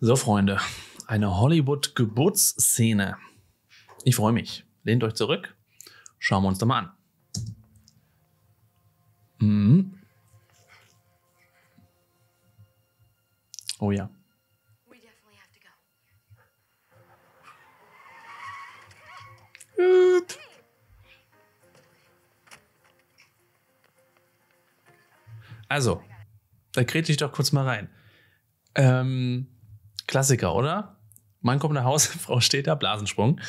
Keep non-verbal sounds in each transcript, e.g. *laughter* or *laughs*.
So, Freunde, eine Hollywood-Geburtsszene. Ich freue mich. Lehnt euch zurück. Schauen wir uns doch mal an. Mhm. Oh ja. Gut. Also, da krete ich doch kurz mal rein. Ähm, Klassiker, oder? Mann kommt nach Hause, *laughs* Frau steht da, Blasensprung.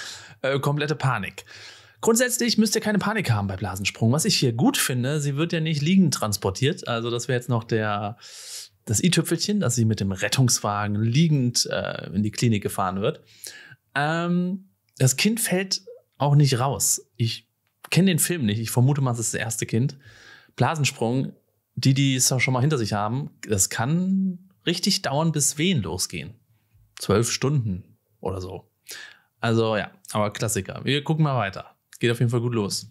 Äh, komplette Panik. Grundsätzlich müsst ihr keine Panik haben bei Blasensprung. Was ich hier gut finde, sie wird ja nicht liegend transportiert. Also das wäre jetzt noch der, das i-Tüpfelchen, dass sie mit dem Rettungswagen liegend äh, in die Klinik gefahren wird. Ähm, das Kind fällt auch nicht raus. Ich kenne den Film nicht. Ich vermute mal, es ist das erste Kind. Blasensprung, die, die es schon mal hinter sich haben, das kann richtig dauern, bis Wehen losgehen zwölf Stunden oder so. Also ja, aber Klassiker. Wir gucken mal weiter. Geht auf jeden Fall gut los.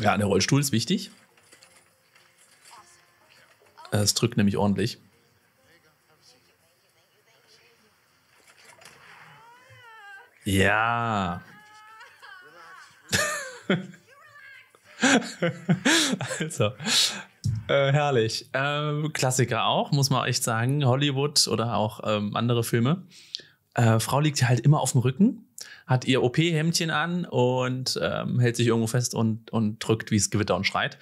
Ja, der Rollstuhl ist wichtig. Es drückt nämlich ordentlich. Ja. *laughs* also, äh, herrlich. Äh, Klassiker auch, muss man echt sagen. Hollywood oder auch ähm, andere Filme. Äh, Frau liegt halt immer auf dem Rücken, hat ihr OP-Hemdchen an und ähm, hält sich irgendwo fest und, und drückt wie es Gewitter und schreit.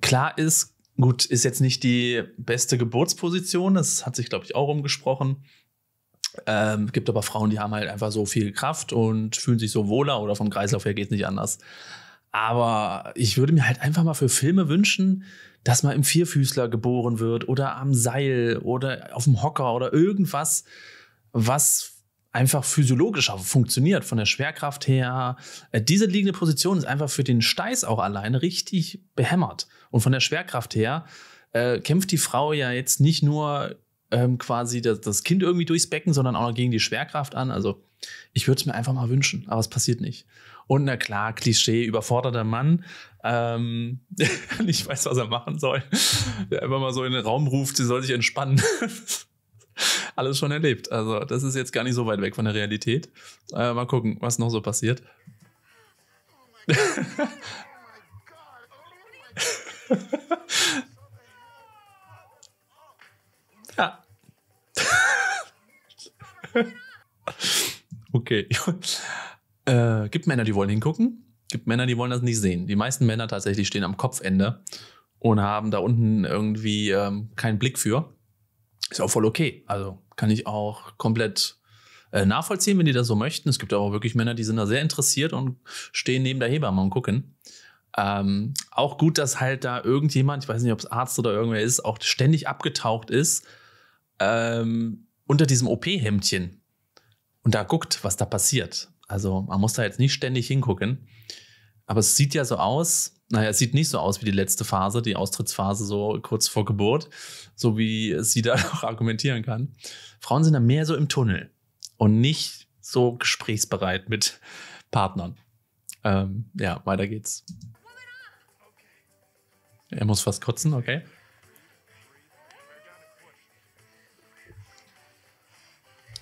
Klar ist, gut, ist jetzt nicht die beste Geburtsposition, das hat sich, glaube ich, auch rumgesprochen. Ähm, gibt aber Frauen, die haben halt einfach so viel Kraft und fühlen sich so wohler oder vom Kreislauf her geht es nicht anders. Aber ich würde mir halt einfach mal für Filme wünschen, dass man im Vierfüßler geboren wird oder am Seil oder auf dem Hocker oder irgendwas, was einfach physiologischer funktioniert, von der Schwerkraft her. Äh, diese liegende Position ist einfach für den Steiß auch alleine richtig behämmert. Und von der Schwerkraft her äh, kämpft die Frau ja jetzt nicht nur ähm, quasi das, das, Kind irgendwie durchs Becken, sondern auch noch gegen die Schwerkraft an. Also ich würde es mir einfach mal wünschen, aber es passiert nicht. Und na klar, Klischee, überforderter Mann, ähm, nicht *laughs* weiß, was er machen soll, der einfach mal so in den Raum ruft, sie soll sich entspannen. *laughs* Alles schon erlebt. Also das ist jetzt gar nicht so weit weg von der Realität. Äh, mal gucken, was noch so passiert. Oh, oh, oh *laughs* Ja. okay. *laughs* Äh, gibt Männer, die wollen hingucken. Gibt Männer, die wollen das nicht sehen. Die meisten Männer tatsächlich stehen am Kopfende und haben da unten irgendwie ähm, keinen Blick für. Ist auch voll okay. Also kann ich auch komplett äh, nachvollziehen, wenn die das so möchten. Es gibt aber auch wirklich Männer, die sind da sehr interessiert und stehen neben der Hebamme und gucken. Ähm, auch gut, dass halt da irgendjemand, ich weiß nicht, ob es Arzt oder irgendwer ist, auch ständig abgetaucht ist ähm, unter diesem OP-Hemdchen und da guckt, was da passiert. Also man muss da jetzt nicht ständig hingucken. Aber es sieht ja so aus, naja, es sieht nicht so aus wie die letzte Phase, die Austrittsphase so kurz vor Geburt, so wie sie da auch *laughs* argumentieren kann. Frauen sind da mehr so im Tunnel und nicht so gesprächsbereit mit Partnern. Ähm, ja, weiter geht's. Er muss fast kotzen, okay.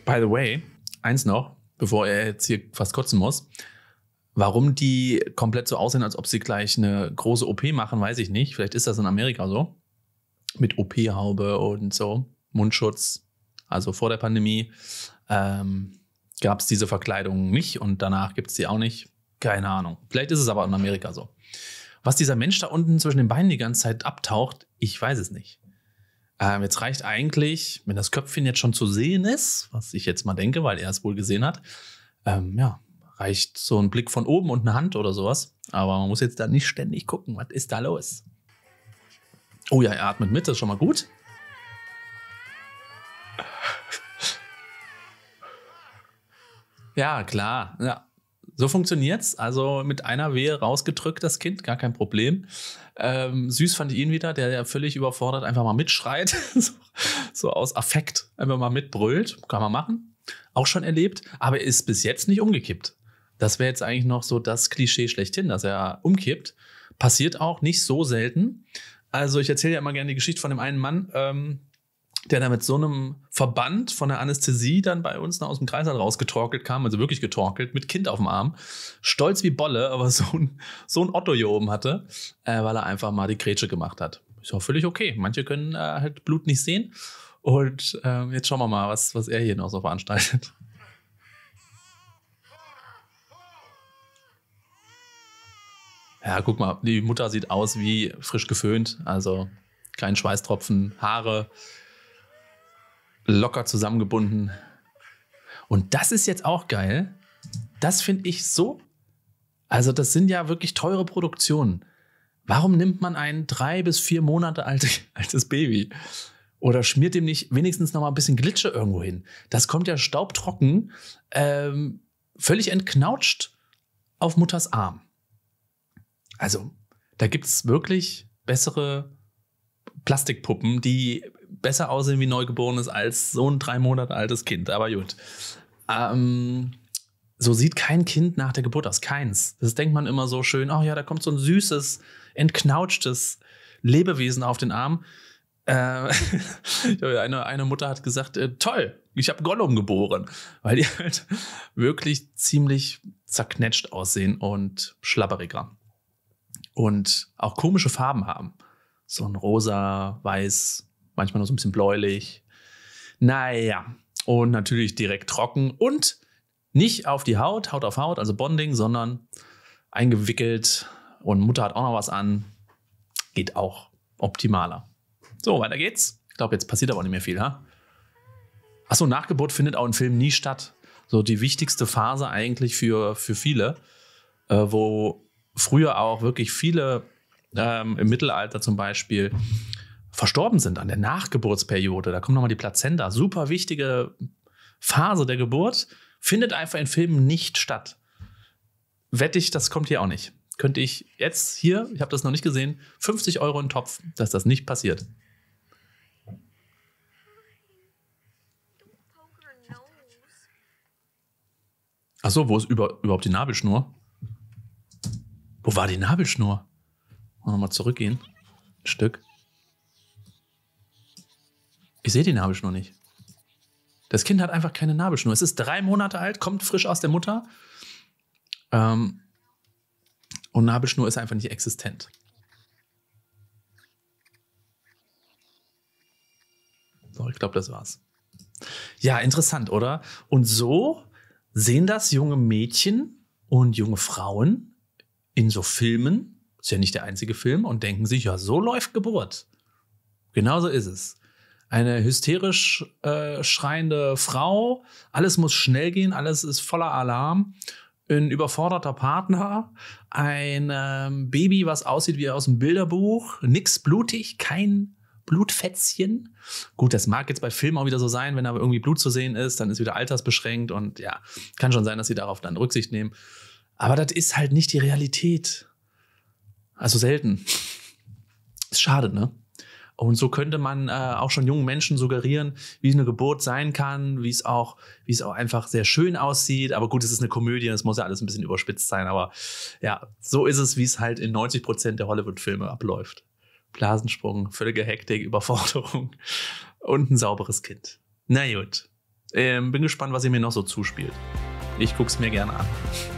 By the way, eins noch, bevor er jetzt hier fast kotzen muss. Warum die komplett so aussehen, als ob sie gleich eine große OP machen, weiß ich nicht. Vielleicht ist das in Amerika so. Mit OP-Haube und so, Mundschutz. Also vor der Pandemie ähm, gab es diese Verkleidung nicht und danach gibt es die auch nicht. Keine Ahnung. Vielleicht ist es aber in Amerika so. Was dieser Mensch da unten zwischen den Beinen die ganze Zeit abtaucht, ich weiß es nicht. Ähm, jetzt reicht eigentlich, wenn das Köpfchen jetzt schon zu sehen ist, was ich jetzt mal denke, weil er es wohl gesehen hat, ähm, ja, reicht so ein Blick von oben und eine Hand oder sowas. Aber man muss jetzt da nicht ständig gucken, was ist da los. Oh ja, er atmet mit, das ist schon mal gut. Ja, klar. Ja, so funktioniert's. Also mit einer Wehe rausgedrückt, das Kind, gar kein Problem. Ähm, süß fand ich ihn wieder, der ja völlig überfordert einfach mal mitschreit, *laughs* so, so aus Affekt einfach mal mitbrüllt. Kann man machen. Auch schon erlebt, aber ist bis jetzt nicht umgekippt. Das wäre jetzt eigentlich noch so das Klischee schlechthin, dass er umkippt. Passiert auch nicht so selten. Also ich erzähle ja immer gerne die Geschichte von dem einen Mann, ähm, der da mit so einem Verband von der Anästhesie dann bei uns aus dem Kreislauf rausgetorkelt kam, also wirklich getorkelt, mit Kind auf dem Arm, stolz wie Bolle, aber *laughs* so ein, so ein Otto hier oben hatte, äh, weil er einfach mal die Grätsche gemacht hat. Ist auch völlig okay. Manche können äh, halt Blut nicht sehen. Und äh, jetzt schauen wir mal, was, was er hier noch so veranstaltet. Ja, guck mal, die Mutter sieht aus wie frisch geföhnt, also kein Schweißtropfen, Haare, locker zusammengebunden. Und das ist jetzt auch geil. Das finde ich so. Also, das sind ja wirklich teure Produktionen. Warum nimmt man ein drei bis vier Monate *laughs* altes, Baby? Oder schmiert dem nicht wenigstens noch mal ein bisschen Glitsche irgendwo hin? Das kommt ja staubtrocken, ähm, völlig entknautscht auf Mutters Arm. Also, da gibt es wirklich bessere Plastikpuppen, die besser aussehen wie Neugeborenes als so ein drei Monate altes Kind. Aber gut. Ähm, so sieht kein Kind nach der Geburt aus. Keins. Das denkt man immer so schön. Ach oh ja, da kommt so ein süßes, entknautschtes Lebewesen auf den Arm. Äh, *laughs* eine, eine Mutter hat gesagt: äh, Toll, ich habe Gollum geboren. Weil die halt wirklich ziemlich zerknetscht aussehen und schlabberiger. Und auch komische Farben haben. So ein rosa, weiß, manchmal noch so ein bisschen bläulich. Naja, und natürlich direkt trocken und nicht auf die Haut, Haut auf Haut, also Bonding, sondern eingewickelt und Mutter hat auch noch was an. Geht auch optimaler. So, weiter geht's. Ich glaube, jetzt passiert aber auch nicht mehr viel, ha? Achso, Nachgeburt findet auch in Filmen nie statt. So die wichtigste Phase eigentlich für, für viele, äh, wo früher auch wirklich viele ähm, im Mittelalter zum Beispiel verstorben sind an der Nachgeburtsperiode. Da kommt nochmal die Plazenta, super wichtige Phase der Geburt, findet einfach in Filmen nicht statt. Wette ich, das kommt hier auch nicht. Könnte ich jetzt hier, ich habe das noch nicht gesehen, 50 Euro in den Topf, dass das nicht passiert. Achso, wo ist über, überhaupt die Nabelschnur? Wo war die Nabelschnur? Nochmal zurückgehen. Ein Stück. Ich sehe die Nabelschnur nicht. Das Kind hat einfach keine Nabelschnur. Es ist drei Monate alt, kommt frisch aus der Mutter. Ähm, und Nabelschnur ist einfach nicht existent. So, ich glaube, das war's. Ja, interessant, oder? Und so sehen das junge Mädchen und junge Frauen in so Filmen, ist ja nicht der einzige Film, und denken sich, ja, so läuft Geburt. Genauso ist es eine hysterisch äh, schreiende Frau. Alles muss schnell gehen, alles ist voller Alarm. Ein überforderter Partner, ein ähm, Baby, was aussieht wie aus dem Bilderbuch, nix blutig, kein Blutfätzchen. Gut, das mag jetzt bei Filmen auch wieder so sein, wenn aber irgendwie Blut zu sehen ist, dann ist wieder altersbeschränkt und ja, kann schon sein, dass sie darauf dann Rücksicht nehmen. Aber das ist halt nicht die Realität. Also selten. Ist schade, ne? Und so könnte man äh, auch schon jungen Menschen suggerieren, wie eine Geburt sein kann, wie es auch, wie es auch einfach sehr schön aussieht. Aber gut, es ist eine Komödie, es muss ja alles ein bisschen überspitzt sein. Aber ja, so ist es, wie es halt in 90 Prozent der Hollywood-Filme abläuft. Blasensprung, völlige Hektik, Überforderung *laughs* und ein sauberes Kind. Na gut, ähm, bin gespannt, was ihr mir noch so zuspielt. Ich guck's mir gerne an.